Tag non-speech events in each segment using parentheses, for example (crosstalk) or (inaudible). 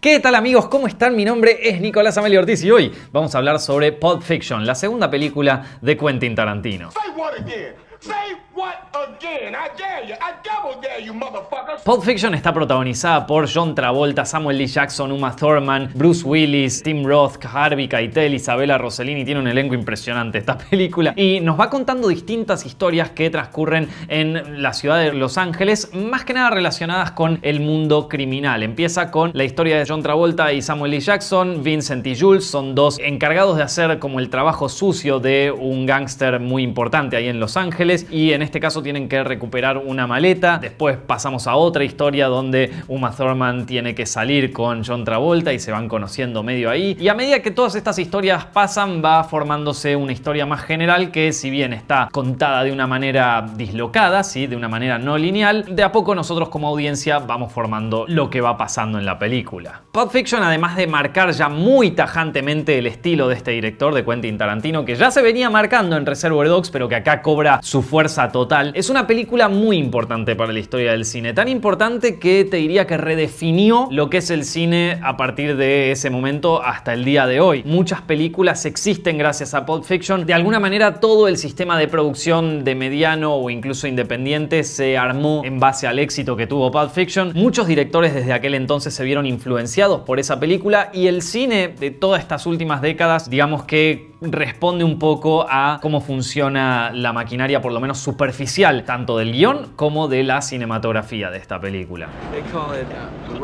¿Qué tal amigos? ¿Cómo están? Mi nombre es Nicolás Amelio Ortiz y hoy vamos a hablar sobre Pulp Fiction, la segunda película de Quentin Tarantino. Pulp Fiction está protagonizada por John Travolta, Samuel Lee Jackson, Uma Thurman, Bruce Willis, Tim Roth, Harvey Keitel, Isabella Rossellini. Tiene un elenco impresionante esta (laughs) película. Y nos va contando distintas historias que transcurren en la ciudad de Los Ángeles, más que nada relacionadas con el mundo criminal. Empieza con la historia de John Travolta y Samuel Lee Jackson. Vincent y Jules son dos encargados de hacer como el trabajo sucio de un gángster muy importante ahí en Los Ángeles. Y en este caso tienen que recuperar una maleta. Después pasamos a otra historia donde Uma Thurman tiene que salir con John Travolta y se van conociendo medio ahí. Y a medida que todas estas historias pasan va formándose una historia más general que si bien está contada de una manera dislocada, ¿sí? de una manera no lineal, de a poco nosotros como audiencia vamos formando lo que va pasando en la película. Pulp Fiction además de marcar ya muy tajantemente el estilo de este director de Quentin Tarantino que ya se venía marcando en Reservoir Dogs pero que acá cobra su fuerza total es una película muy importante para la historia del cine. Tan importante que te diría que redefinió lo que es el cine a partir de ese momento hasta el día de hoy. Muchas películas existen gracias a Pulp Fiction. De alguna manera todo el sistema de producción de mediano o incluso independiente se armó en base al éxito que tuvo Pulp Fiction. Muchos directores desde aquel entonces se vieron influenciados por esa película y el cine de todas estas últimas décadas, digamos que responde un poco a cómo funciona la maquinaria, por lo menos super tanto del guión como de la cinematografía de esta película. Uh,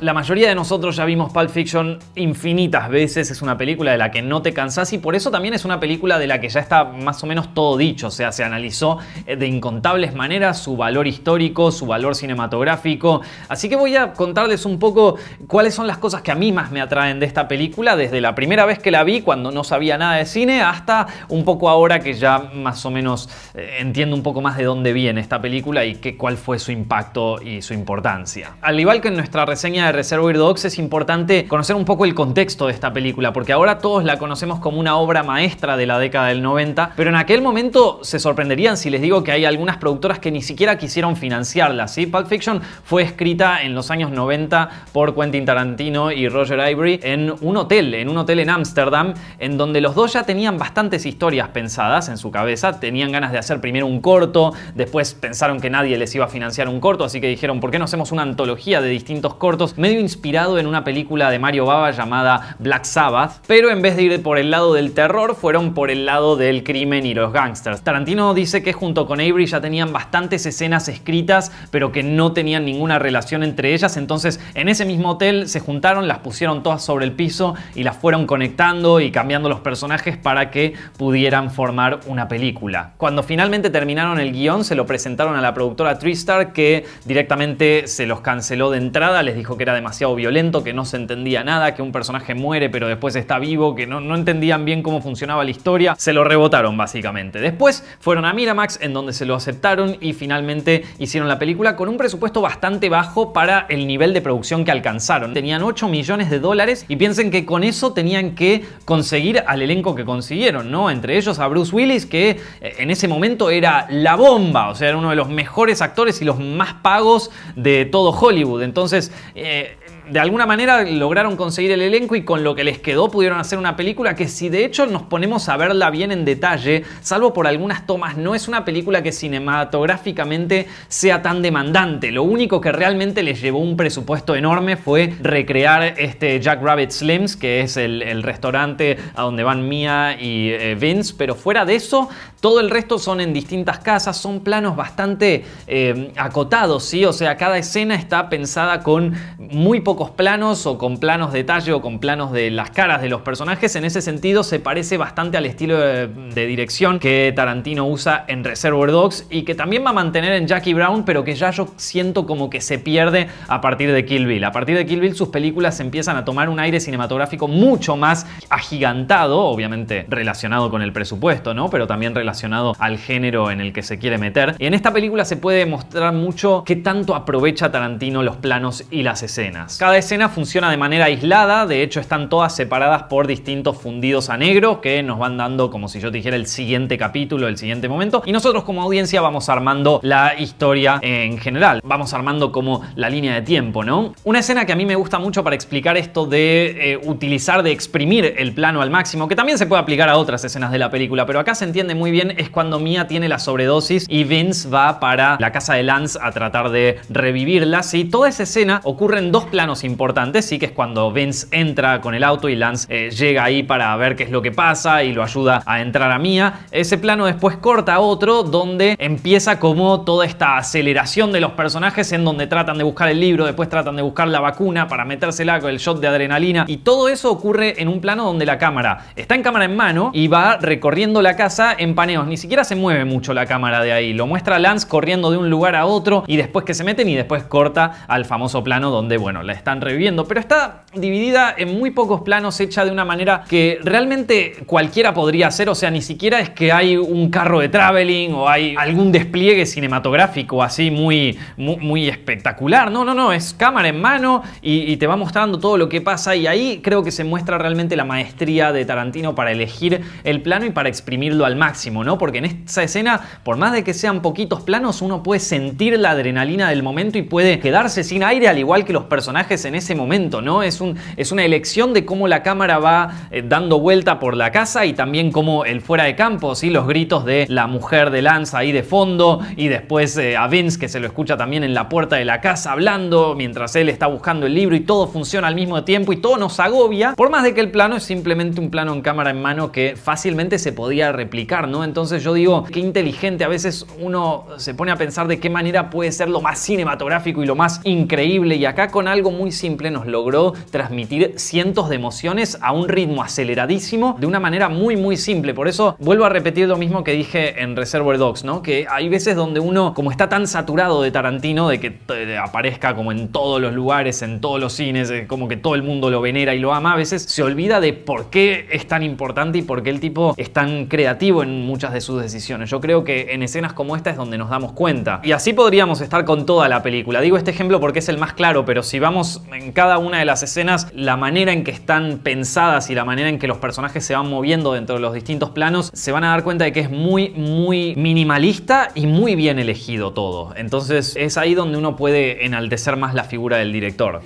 la mayoría de nosotros ya vimos Pulp Fiction infinitas veces, es una película de la que no te cansás y por eso también es una película de la que ya está más o menos todo dicho, o sea, se analizó eh, de incontables maneras su valor histórico, su valor cinematográfico, así que voy a contarles un poco cuáles son las cosas que a mí más me atraen de esta película, desde la primera vez que la vi cuando no sabía nada de cine hasta un poco ahora que ya más o menos eh, entiendo un poco más de dónde viene esta película y cuál fue su impacto y su impacto al igual que en nuestra reseña de Reservoir Dogs, es importante conocer un poco el contexto de esta película, porque ahora todos la conocemos como una obra maestra de la década del 90, pero en aquel momento se sorprenderían si les digo que hay algunas productoras que ni siquiera quisieron financiarla, ¿sí? Pulp Fiction fue escrita en los años 90 por Quentin Tarantino y Roger Ivory en un hotel, en un hotel en Ámsterdam, en donde los dos ya tenían bastantes historias pensadas en su cabeza, tenían ganas de hacer primero un corto, después pensaron que nadie les iba a financiar un corto, así que dijeron, ¿por qué nos hacemos una antología de distintos cortos medio inspirado en una película de Mario Baba llamada Black Sabbath? Pero en vez de ir por el lado del terror, fueron por el lado del crimen y los gangsters. Tarantino dice que junto con Avery ya tenían bastantes escenas escritas, pero que no tenían ninguna relación entre ellas, entonces en ese mismo hotel se juntaron, las pusieron todas sobre el piso y las fueron conectando y cambiando los personajes para que pudieran formar una película. Cuando finalmente terminaron el guión, se lo presentaron a la productora Tristar que directamente se los canceló de entrada, les dijo que era demasiado violento, que no se entendía nada, que un personaje muere pero después está vivo, que no, no entendían bien cómo funcionaba la historia. Se lo rebotaron básicamente. Después fueron a Miramax en donde se lo aceptaron y finalmente hicieron la película con un presupuesto bastante bajo para el nivel de producción que alcanzaron. Tenían 8 millones de dólares y piensen que con eso tenían que conseguir al elenco que consiguieron, ¿no? Entre ellos a Bruce Willis que eh, en ese momento era la bomba, o sea, era uno de los mejores actores y los más pagos de todo Hollywood. Entonces, eh, de alguna manera lograron conseguir el elenco y con lo que les quedó pudieron hacer una película que si de hecho nos ponemos a verla bien en detalle, salvo por algunas tomas, no es una película que cinematográficamente sea tan demandante. Lo único que realmente les llevó un presupuesto enorme fue recrear este Jack Rabbit Slims, que es el, restaurante a donde van Mia y eh, Vince, pero fuera de eso, todo el resto son en distintas casas, son planos bastante eh, acotados, ¿sí? O sea, cada escena está pensada con muy poco planos o con planos de detalle o con planos de las caras de los personajes. En ese sentido se parece bastante al estilo de, dirección que Tarantino usa en Reservoir Dogs y que también va a mantener en Jackie Brown, pero que ya yo siento como que se pierde a partir de Kill Bill. A partir de Kill Bill sus películas empiezan a tomar un aire cinematográfico mucho más agigantado, obviamente relacionado con el presupuesto, ¿no? Pero también relacionado al género en el que se quiere meter. Y en esta película se puede mostrar mucho qué tanto aprovecha Tarantino los planos y las escenas. Cada escena funciona de manera aislada, de hecho están todas separadas por distintos fundidos a negro que nos van dando como si yo te dijera el siguiente capítulo, el siguiente momento. Y nosotros como audiencia vamos armando la historia en general, vamos armando como la línea de tiempo, ¿no? Una escena que a mí me gusta mucho para explicar esto de eh, utilizar, de exprimir el plano al máximo, que también se puede aplicar a otras escenas de la película, pero acá se entiende muy bien, es cuando Mia tiene la sobredosis y Vince va para la casa de Lance a tratar de revivirla. Y toda esa escena ocurre en dos planos Importante, importantes sí que es cuando Vince entra con el auto y Lance eh, llega ahí para ver qué es lo que pasa y lo ayuda a entrar a Mia. Ese plano después corta otro donde empieza como toda esta aceleración de los personajes en donde tratan de buscar el libro, después tratan de buscar la vacuna para metérsela con el shot de adrenalina y todo eso ocurre en un plano donde la cámara está en cámara en mano y va recorriendo la casa en paneos. Ni siquiera se mueve mucho la cámara de ahí. Lo muestra Lance corriendo de un lugar a otro y después que se meten y después corta al famoso plano donde, bueno, la está están reviviendo, pero está dividida en muy pocos planos, hecha de una manera que realmente cualquiera podría hacer, o sea, ni siquiera es que hay un carro de traveling o hay algún despliegue cinematográfico así muy, muy, espectacular, no, no, no, es cámara en mano y, te va mostrando todo lo que pasa y ahí creo que se muestra realmente la maestría de Tarantino para elegir el plano y para exprimirlo al máximo, ¿no? Porque en esa escena, por más de que sean poquitos planos, uno puede sentir la adrenalina del momento y puede quedarse sin aire al igual que los personajes en ese momento, ¿no? Es, un, es una elección de cómo la cámara va eh, dando vuelta por la casa y también cómo el fuera de campo, ¿sí? Los gritos de la mujer de Lanza ahí de fondo y después eh, a Vince que se lo escucha también en la puerta de la casa hablando mientras él está buscando el libro y todo funciona al mismo tiempo y todo nos agobia, por más de que el plano es simplemente un plano en cámara en mano que fácilmente se podía replicar, ¿no? Entonces yo digo, qué inteligente, a veces uno se pone a pensar de qué manera puede ser lo más cinematográfico y lo más increíble y acá con algo muy simple nos logró transmitir cientos de emociones a un ritmo aceleradísimo de una manera muy muy simple. Por eso vuelvo a repetir lo mismo que dije en Reservoir Dogs, ¿no? Que hay veces donde uno, como está tan saturado de Tarantino, de que aparezca como en todos los lugares, en todos los cines, eh, como que todo el mundo lo venera y lo ama, a veces se olvida de por qué es tan importante y por qué el tipo es tan creativo en muchas de sus decisiones. Yo creo que en escenas como esta es donde nos damos cuenta. Y así podríamos estar con toda la película. Digo este ejemplo porque es el más claro, pero si vamos en cada una de las escenas la manera en que están pensadas y la manera en que los personajes se van moviendo dentro de los distintos planos, se van a dar cuenta de que es muy, muy minimalista y muy bien elegido todo. Entonces es ahí donde uno puede enaltecer más la figura del director.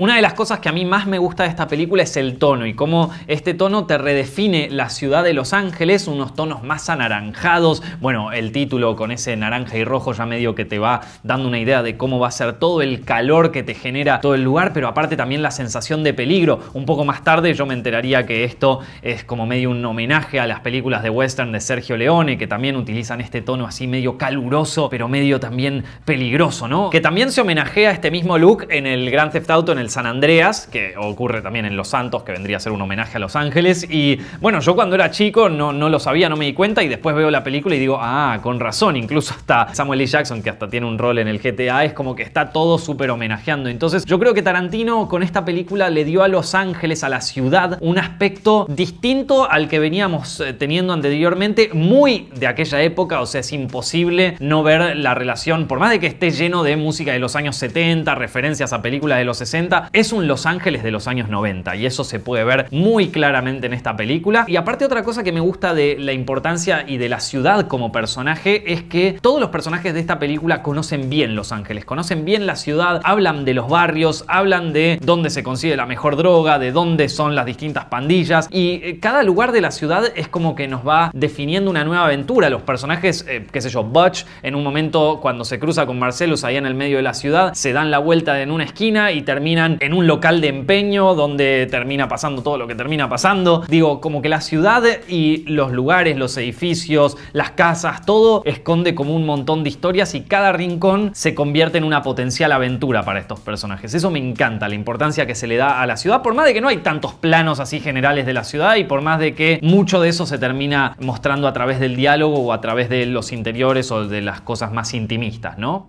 Una de las cosas que a mí más me gusta de esta película es el tono y cómo este tono te redefine la ciudad de Los Ángeles, unos tonos más anaranjados. Bueno, el título con ese naranja y rojo ya medio que te va dando una idea de cómo va a ser todo el calor que te genera todo el lugar, pero aparte también la sensación de peligro. Un poco más tarde yo me enteraría que esto es como medio un homenaje a las películas de western de Sergio Leone, que también utilizan este tono así medio caluroso, pero medio también peligroso, ¿no? Que también se homenajea a este mismo look en el Grand Theft Auto en el San Andreas, que ocurre también en Los Santos, que vendría a ser un homenaje a Los Ángeles. Y bueno, yo cuando era chico no, no lo sabía, no me di cuenta y después veo la película y digo, ah, con razón, incluso hasta Samuel L. Jackson, que hasta tiene un rol en el GTA, es como que está todo súper homenajeando. Entonces yo creo que Tarantino con esta película le dio a Los Ángeles, a la ciudad, un aspecto distinto al que veníamos eh, teniendo anteriormente, muy de aquella época, o sea, es imposible no ver la relación, por más de que esté lleno de música de los años 70, referencias a películas de los 60, es un Los Ángeles de los años 90 y eso se puede ver muy claramente en esta película. Y aparte otra cosa que me gusta de la importancia y de la ciudad como personaje es que todos los personajes de esta película conocen bien Los Ángeles, conocen bien la ciudad, hablan de los barrios, hablan de dónde se consigue la mejor droga, de dónde son las distintas pandillas y eh, cada lugar de la ciudad es como que nos va definiendo una nueva aventura. Los personajes, eh, qué sé yo, Butch en un momento cuando se cruza con Marcelo ahí en el medio de la ciudad, se dan la vuelta en una esquina y terminan en un local de empeño donde termina pasando todo lo que termina pasando. Digo, como que la ciudad y los lugares, los edificios, las casas, todo esconde como un montón de historias y cada rincón se convierte en una potencial aventura para estos personajes. Eso me encanta, la importancia que se le da a la ciudad, por más de que no hay tantos planos así generales de la ciudad y por más de que mucho de eso se termina mostrando a través del diálogo o a través de los interiores o de las cosas más intimistas, ¿no?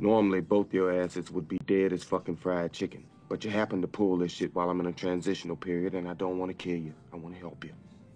fucking fried But you happen to pull this shit while I'm in a transitional period, and I don't want to kill you. I want to help you.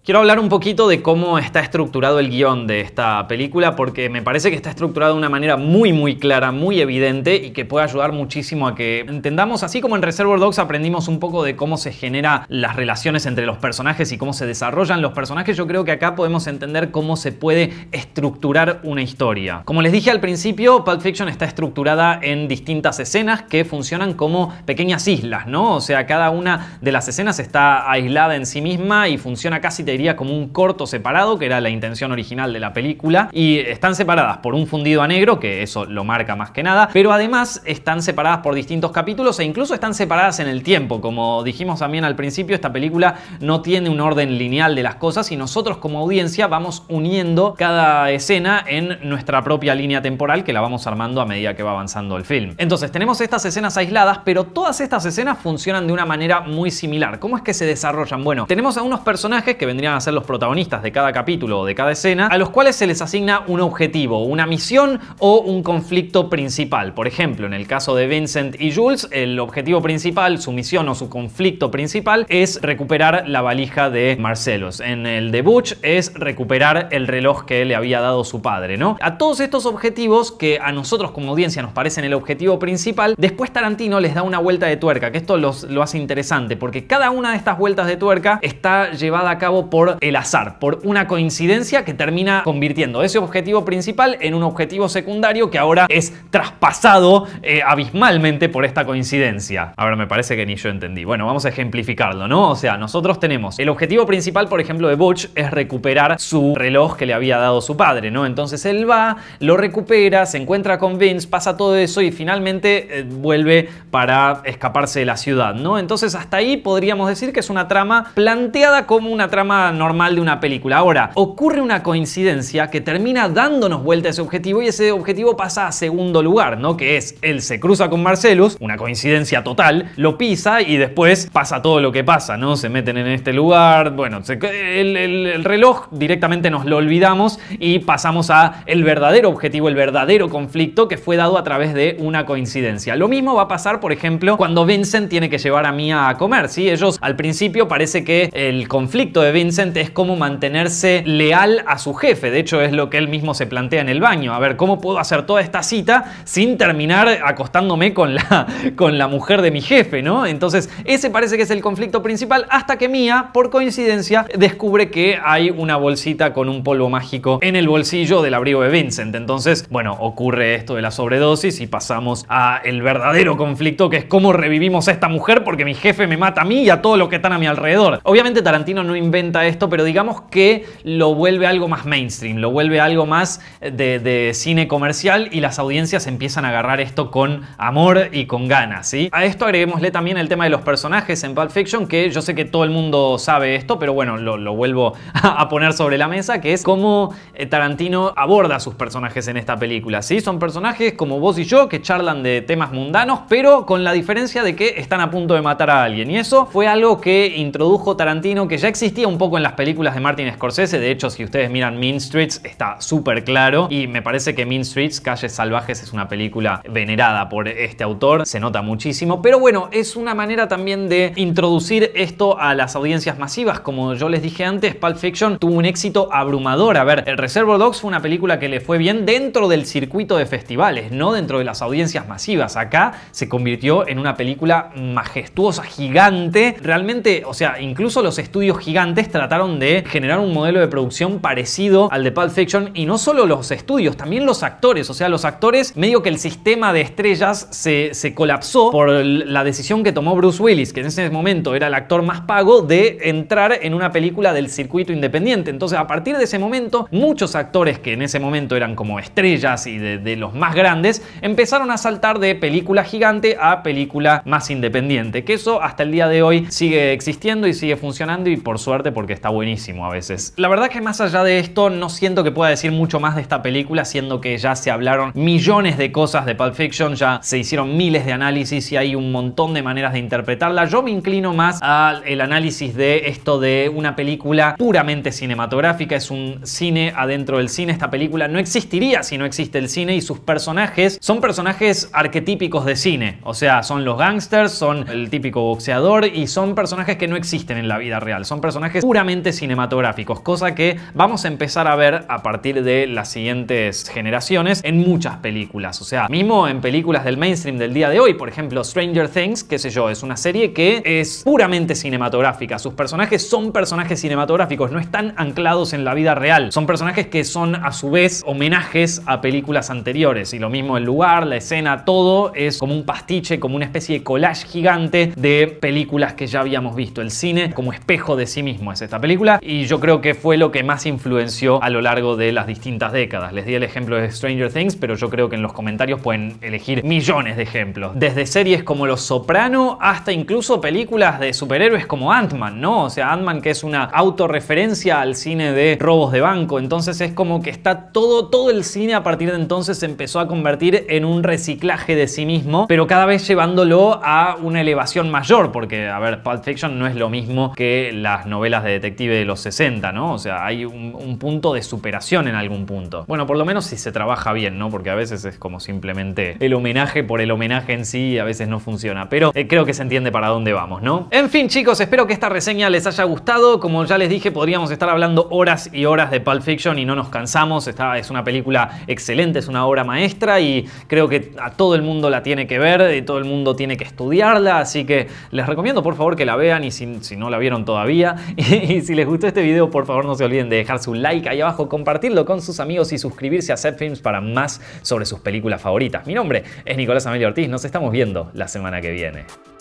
Quiero hablar un poquito de cómo está estructurado el guión de esta película porque me parece que está estructurado de una manera muy muy clara, muy evidente y que puede ayudar muchísimo a que entendamos, así como en Reservoir Dogs aprendimos un poco de cómo se generan las relaciones entre los personajes y cómo se desarrollan los personajes, yo creo que acá podemos entender cómo se puede estructurar una historia. Como les dije al principio, Pulp Fiction está estructurada en distintas escenas que funcionan como pequeñas islas, ¿no? O sea, cada una de las escenas está aislada en sí misma y funciona casi de sería como un corto separado, que era la intención original de la película, y están separadas por un fundido a negro, que eso lo marca más que nada, pero además están separadas por distintos capítulos e incluso están separadas en el tiempo. Como dijimos también al principio, esta película no tiene un orden lineal de las cosas y nosotros como audiencia vamos uniendo cada escena en nuestra propia línea temporal que la vamos armando a medida que va avanzando el film. Entonces tenemos estas escenas aisladas, pero todas estas escenas funcionan de una manera muy similar. ¿Cómo es que se desarrollan? Bueno, tenemos a unos personajes que vendrían a ser los protagonistas de cada capítulo o de cada escena, a los cuales se les asigna un objetivo, una misión o un conflicto principal. Por ejemplo, en el caso de Vincent y Jules, el objetivo principal, su misión o su conflicto principal es recuperar la valija de Marcelos. En el de Butch es recuperar el reloj que le había dado su padre, ¿no? A todos estos objetivos que a nosotros como audiencia nos parecen el objetivo principal, después Tarantino les da una vuelta de tuerca, que esto lo hace interesante, porque cada una de estas vueltas de tuerca está llevada a cabo por el azar, por una coincidencia que termina convirtiendo ese objetivo principal en un objetivo secundario que ahora es traspasado eh, abismalmente por esta coincidencia. Ahora me parece que ni yo entendí. Bueno, vamos a ejemplificarlo, ¿no? O sea, nosotros tenemos el objetivo principal, por ejemplo, de Butch es recuperar su reloj que le había dado su padre, ¿no? Entonces él va, lo recupera, se encuentra con Vince, pasa todo eso y finalmente eh, vuelve para escaparse de la ciudad, ¿no? Entonces hasta ahí podríamos decir que es una trama planteada como una trama normal de una película. Ahora, ocurre una coincidencia que termina dándonos vuelta a ese objetivo y ese objetivo pasa a segundo lugar, ¿no? Que es, él se cruza con Marcelus, una coincidencia total, lo pisa y después pasa todo lo que pasa, ¿no? Se meten en este lugar, bueno, el, reloj directamente nos lo olvidamos y pasamos a el verdadero objetivo, el verdadero conflicto que fue dado a través de una coincidencia. Lo mismo va a pasar, por ejemplo, cuando Vincent tiene que llevar a Mia a comer, ¿sí? Ellos al principio parece que el conflicto de Vincent es cómo mantenerse leal a su jefe. De hecho, es lo que él mismo se plantea en el baño. A ver, ¿cómo puedo hacer toda esta cita sin terminar acostándome con la, (laughs) con la mujer de mi jefe, ¿no? Entonces, ese parece que es el conflicto principal hasta que Mia, por coincidencia, descubre que hay una bolsita con un polvo mágico en el bolsillo del abrigo de Vincent. Entonces, bueno, ocurre esto de la sobredosis y pasamos a el verdadero conflicto que es cómo revivimos a esta mujer porque mi jefe me mata a mí y a todos los que están a mi alrededor. Obviamente Tarantino no inventa esto, pero digamos que lo vuelve algo más mainstream, lo vuelve algo más de, cine comercial y las audiencias empiezan a agarrar esto con amor y con ganas, ¿sí? A esto agreguémosle también el tema de los personajes en Pulp Fiction, que yo sé que todo el mundo sabe esto, pero bueno, lo, vuelvo a poner sobre la mesa, que es cómo eh, Tarantino aborda a sus personajes en esta película, ¿sí? Son personajes como vos y yo que charlan de temas mundanos, pero con la diferencia de que están a punto de matar a alguien. Y eso fue algo que introdujo Tarantino, que ya existía un poco en las películas de Martin Scorsese, de hecho si ustedes miran Mean Streets está súper claro y me parece que Mean Streets, Calles Salvajes es una película venerada por este autor, se nota muchísimo, pero bueno, es una manera también de introducir esto a las audiencias masivas, como yo les dije antes, Pulp Fiction tuvo un éxito abrumador, a ver, el Reservoir Dogs fue una película que le fue bien dentro del circuito de festivales, no dentro de las audiencias masivas, acá se convirtió en una película majestuosa, gigante, realmente, o sea, incluso los estudios gigantes trataron de generar un modelo de producción parecido al de Pulp Fiction y no solo los estudios, también los actores. O sea, los actores, medio que el sistema de estrellas se, colapsó por la decisión que tomó Bruce Willis, que en ese momento era el actor más pago, de entrar en una película del circuito independiente. Entonces, a partir de ese momento, muchos actores que en ese momento eran como estrellas y de los más grandes, empezaron a saltar de película gigante a película más independiente. Que eso hasta el día de hoy sigue existiendo y sigue funcionando y por suerte, por porque está buenísimo a veces. La verdad que más allá de esto, no siento que pueda decir mucho más de esta película, siendo que ya se hablaron millones de cosas de Pulp Fiction, ya se hicieron miles de análisis y hay un montón de maneras de interpretarla. Yo me inclino más al análisis de esto de una película puramente cinematográfica, es un cine adentro del cine. Esta película no existiría si no existe el cine y sus personajes son personajes arquetípicos de cine. O sea, son los gangsters, son el típico boxeador y son personajes que no existen en la vida real. Son personajes puramente cinematográficos, cosa que vamos a empezar a ver a partir de las siguientes generaciones en muchas películas. O sea, mismo en películas del mainstream del día de hoy, por ejemplo, Stranger Things, qué sé yo, es una serie que es puramente cinematográfica. Sus personajes son personajes cinematográficos, no están anclados en la vida real. Son personajes que son a su vez homenajes a películas anteriores. Y lo mismo el lugar, la escena, todo es como un pastiche, como una especie de collage gigante de películas que ya habíamos visto. El cine como espejo de sí mismo, es esta película y yo creo que fue lo que más influenció a lo largo de las distintas décadas. Les di el ejemplo de Stranger Things, pero yo creo que en los comentarios pueden elegir millones de ejemplos. Desde series como Los Soprano hasta incluso películas de superhéroes como Ant-Man, ¿no? O sea, Ant-Man que es una autorreferencia al cine de robos de banco, entonces es como que está todo, todo el cine a partir de entonces se empezó a convertir en un reciclaje de sí mismo, pero cada vez llevándolo a una elevación mayor, porque, a ver, Pulp Fiction no es lo mismo que las novelas de detective de los 60, ¿no? O sea, hay un, punto de superación en algún punto. Bueno, por lo menos si se trabaja bien, ¿no? Porque a veces es como simplemente el homenaje por el homenaje en sí y a veces no funciona. Pero eh, creo que se entiende para dónde vamos, ¿no? En fin, chicos, espero que esta reseña les haya gustado. Como ya les dije, podríamos estar hablando horas y horas de Pulp Fiction y no nos cansamos. Esta es una película excelente, es una obra maestra y creo que a todo el mundo la tiene que ver, y todo el mundo tiene que estudiarla. Así que les recomiendo, por favor, que la vean y si, no la vieron todavía. (laughs) (laughs) Y si les gustó este video, por favor no se olviden de dejar su like ahí abajo, compartirlo con sus amigos y suscribirse a Set Films para más sobre sus películas favoritas. Mi nombre es Nicolás Amelio Ortiz, nos estamos viendo la semana que viene.